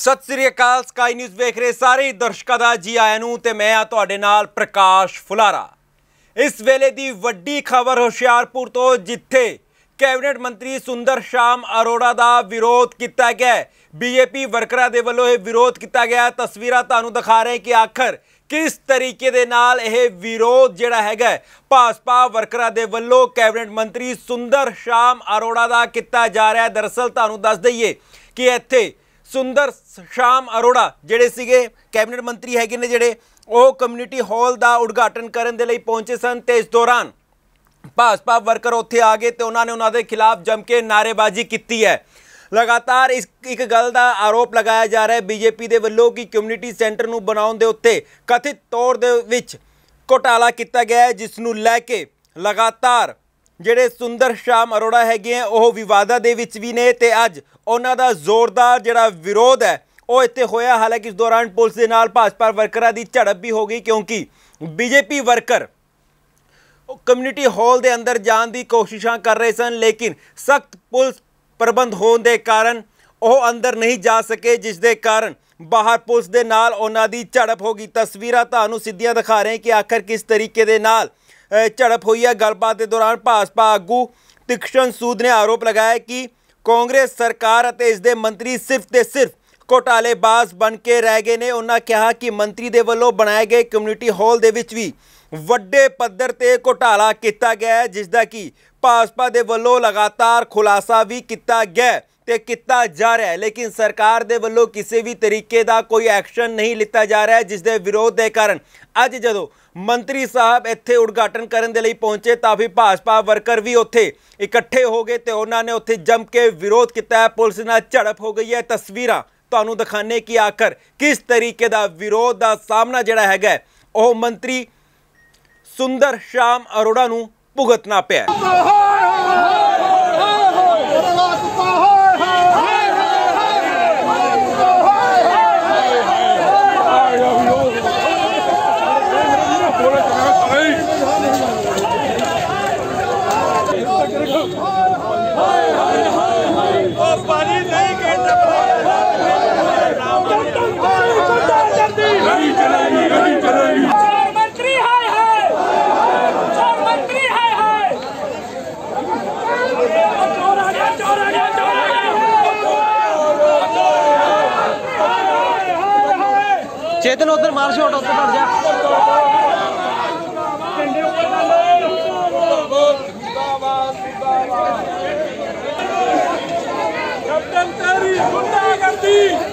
ਸਤਿ ਸ੍ਰੀ ਅਕਾਲ sky news ਵੇਖ ਰਹੇ ਸਾਰੇ ਦਰਸ਼ਕਾਂ ਦਾ ਜੀ ਆਇਆਂ ਨੂੰ ਤੇ ਮੈਂ ਆ ਤੁਹਾਡੇ ਨਾਲ ਪ੍ਰਕਾਸ਼ ਫੁਲਾਰਾ ਇਸ ਵੇਲੇ ਦੀ ਵੱਡੀ ਖਬਰ ਹੁਸ਼ਿਆਰਪੁਰ ਤੋਂ ਜਿੱਥੇ ਕੈਬਨਿਟ ਮੰਤਰੀ ਸੁੰਦਰ ਸ਼ਾਮ ਅਰੋੜਾ ਦਾ ਵਿਰੋਧ ਕੀਤਾ ਗਿਆ ਬੀਜੇਪੀ ਵਰਕਰਾਂ ਦੇ ਵੱਲੋਂ ਇਹ ਵਿਰੋਧ ਕੀਤਾ ਗਿਆ ਤਸਵੀਰਾਂ ਤੁਹਾਨੂੰ ਦਿਖਾ ਰਹੇ ਕਿ ਆਖਰ ਕਿਸ ਤਰੀਕੇ ਦੇ ਨਾਲ ਇਹ ਵਿਰੋਧ ਜਿਹੜਾ ਹੈਗਾ ਭਾਜਪਾ ਵਰਕਰਾਂ ਦੇ ਵੱਲੋਂ ਕੈਬਨਿਟ ਮੰਤਰੀ ਸੁੰਦਰ ਸ਼ਾਮ ਅਰੋੜਾ ਦਾ ਕੀਤਾ ਜਾ ਰਿਹਾ ਹੈ ਦਰਸਲ ਤੁਹਾਨੂੰ ਦੱਸ ਦਈਏ ਕਿ ਇੱਥੇ ਸੁੰਦਰ ਸ਼ਾਮ ਅਰੋੜਾ ਜਿਹੜੇ ਸੀਗੇ ਕੈਬਨਿਟ ਮੰਤਰੀ ਹੈਗੇ ਨੇ ਜਿਹੜੇ ਉਹ ਕਮਿਊਨਿਟੀ ਹਾਲ ਦਾ ਉਦਘਾਟਨ ਕਰਨ ਦੇ ਲਈ ਪਹੁੰਚੇ ਸਨ ਤੇ ਇਸ ਦੌਰਾਨ ਭਾਜਪਾ ਵਰਕਰ ਉੱਥੇ ਆ ਗਏ ਤੇ ਉਹਨਾਂ ਨੇ ਉਹਨਾਂ ਦੇ ਖਿਲਾਫ ਜੰਮ ਕੇ ਨਾਰੇਬਾਜ਼ੀ ਕੀਤੀ ਹੈ ਲਗਾਤਾਰ ਇਸ ਇੱਕ ਗੱਲ ਦਾ ਆਰੋਪ ਲਗਾਇਆ ਜਾ ਰਿਹਾ ਹੈ ਬੀਜੇਪੀ ਦੇ ਵੱਲੋਂ ਕਿ ਕਮਿਊਨਿਟੀ ਸੈਂਟਰ ਨੂੰ ਬਣਾਉਣ ਦੇ ਉੱਤੇ ਕਥਿਤ ਤੌਰ ਦੇ ਵਿੱਚ ਘੋਟਾਲਾ ਕੀਤਾ ਗਿਆ ਹੈ ਜਿਸ ਨੂੰ ਲੈ ਕੇ ਲਗਾਤਾਰ ਜਿਹੜੇ ਸੁੰਦਰ ਸ਼ਾਮ ਅਰੋੜਾ ਹੈਗੇ ਆ ਉਹ ਵਿਵਾਦਾ ਦੇ ਵਿੱਚ ਵੀ ਨੇ ਤੇ ਅੱਜ ਉਹਨਾਂ ਦਾ ਜ਼ੋਰਦਾਰ ਜਿਹੜਾ ਵਿਰੋਧ ਹੈ ਉਹ ਇੱਥੇ ਹੋਇਆ ਹਾਲਾਂਕਿ ਇਸ ਦੌਰਾਨ ਪੁਲਿਸ ਦੇ ਨਾਲ ਭਾਜਪਾ ਵਰਕਰਾਂ ਦੀ ਝੜਪ ਵੀ ਹੋ ਗਈ ਕਿਉਂਕਿ ਬੀਜੇਪੀ ਵਰਕਰ ਉਹ ਕਮਿਊਨਿਟੀ ਹਾਲ ਦੇ ਅੰਦਰ ਜਾਣ ਦੀ ਕੋਸ਼ਿਸ਼ਾਂ ਕਰ ਰਹੇ ਸਨ ਲੇਕਿਨ ਸਖਤ ਪੁਲਿਸ ਪ੍ਰਬੰਧ ਹੋਣ ਦੇ ਕਾਰਨ ਉਹ ਅੰਦਰ ਨਹੀਂ ਜਾ ਸਕੇ ਜਿਸ ਦੇ ਕਾਰਨ ਬਾਹਰ ਪੁਲਿਸ ਦੇ ਨਾਲ ਉਹਨਾਂ ਦੀ ਝੜਪ ਹੋ ਗਈ ਤਸਵੀਰਾਂ ਤੁਹਾਨੂੰ ਸਿੱਧੀਆਂ ਦਿਖਾ ਰਹੇ ਕਿ ਆਖਰ ਕਿਸ ਤਰੀਕੇ ਦੇ ਨਾਲ ਝੜਪ ਹੋਈ ਹੈ ਗੱਲਬਾਤ ਦੇ ਦੌਰਾਨ ਭਾਜਪਾ ਆਗੂ ਤਿਕਸ਼ਨ ਸੂਦ ਨੇ ਆਰੋਪ ਲਗਾਇਆ ਕਿ ਕਾਂਗਰਸ ਸਰਕਾਰ ਅਤੇ ਇਸ ਦੇ ਮੰਤਰੀ ਸਿਰਫ ਤੇ ਸਿਰਫ ਘੋਟਾਲੇਬਾਜ਼ ਬਣ ਕੇ ਰਹਿ ਗਏ ਨੇ ਉਹਨਾਂ ਕਿਹਾ ਕਿ ਮੰਤਰੀ ਦੇ ਵੱਲੋਂ ਬਣਾਏ ਗਏ ਕਮਿਊਨਿਟੀ ਹਾਲ ਦੇ ਵਿੱਚ ਵੀ ਵੱਡੇ ਪੱਧਰ ਤੇ ਘੋਟਾਲਾ ਕੀਤਾ ਗਿਆ ਜਿਸ ਦਾ ਕਿ ਭਾਜਪਾ ਦੇ ਵੱਲੋਂ ਲਗਾਤਾਰ ਖੁਲਾਸਾ ਵੀ ਕੀਤਾ ਗਿਆ ਤੇ ਕੀਤਾ ਜਾ ਰਿਹਾ ਹੈ ਲੇਕਿਨ ਸਰਕਾਰ ਦੇ ਵੱਲੋਂ ਕਿਸੇ ਵੀ ਤਰੀਕੇ ਦਾ ਕੋਈ ਐਕਸ਼ਨ ਨਹੀਂ ਲਿੱਤਾ ਜਾ ਰਿਹਾ ਜਿਸ ਦੇ ਵਿਰੋਧ ਦੇ ਕਾਰਨ ਅੱਜ ਜਦੋਂ ਮੰਤਰੀ ਸਾਹਿਬ ਇੱਥੇ ਉਦਘਾਟਨ ਕਰਨ ਦੇ ਲਈ ਪਹੁੰਚੇ ਤਾਂ ਵੀ ਭਾਜਪਾ ਵਰਕਰ ਵੀ ਉੱਥੇ ਇਕੱਠੇ ਹੋ ਗਏ ਤੇ ਉਹਨਾਂ ਨੇ ਉੱਥੇ ਜੰਮ ਕੇ ਵਿਰੋਧ ਕੀਤਾ ਪੁਲਿਸ ਨਾਲ ਝੜਪ ਹੋ ਗਈ ਹੈ ਤਸਵੀਰਾਂ ਤੁਹਾਨੂੰ ਦਿਖਾਣੇ ਕਿ ਆਖਰ ਕਿਸ ਤਰੀਕੇ ਦਾ ਵਿਰੋਧ ਦਾ ਸਾਹਮਣਾ ਜਿਹੜਾ ਹੈਗਾ ਉਹ ਮੰਤਰੀ ਸੁੰਦਰ ਸ਼ਾਮ ਅਰੋੜਾ ਨੂੰ ਭੁਗਤਣਾ ਪਿਆ ਚੇਤਨ ਉਧਰ ਮਾਰ ਸ਼ਾਟ ਉੱਤੇ ਭੜ ਜਾ ਕੰਡੇ ਉੱਪਰ ਕੈਪਟਨ ਤੇਰੀ ਗੁੰਡਾਗਰਦੀ